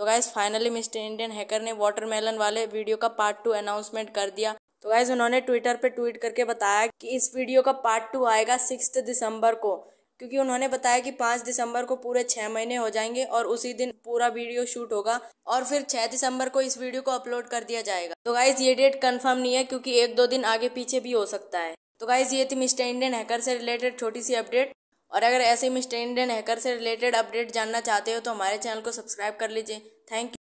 तो guys finally Mr Indian Hacker ने watermelon वाले वीडियो का पार्ट टू अनाउंसमेंट कर दिया तो गाइज उन्होंने ट्विटर पे ट्वीट करके बताया कि इस वीडियो का पार्ट टू आएगा सिक्स दिसंबर को क्योंकि उन्होंने बताया कि पाँच दिसंबर को पूरे छः महीने हो जाएंगे और उसी दिन पूरा वीडियो शूट होगा और फिर छः दिसंबर को इस वीडियो को अपलोड कर दिया जाएगा तो गाइज़ ये डेट कंफर्म नहीं है क्योंकि एक दो दिन आगे पीछे भी हो सकता है तो गाइज़ ये थी मिस्टर इंडियन हैकर से रिलेटेड छोटी सी अपडेट और अगर ऐसे मिस्टर इंडियन हैकर से रिलेटेड अपडेट जानना चाहते हो तो हमारे चैनल को सब्सक्राइब कर लीजिए थैंक यू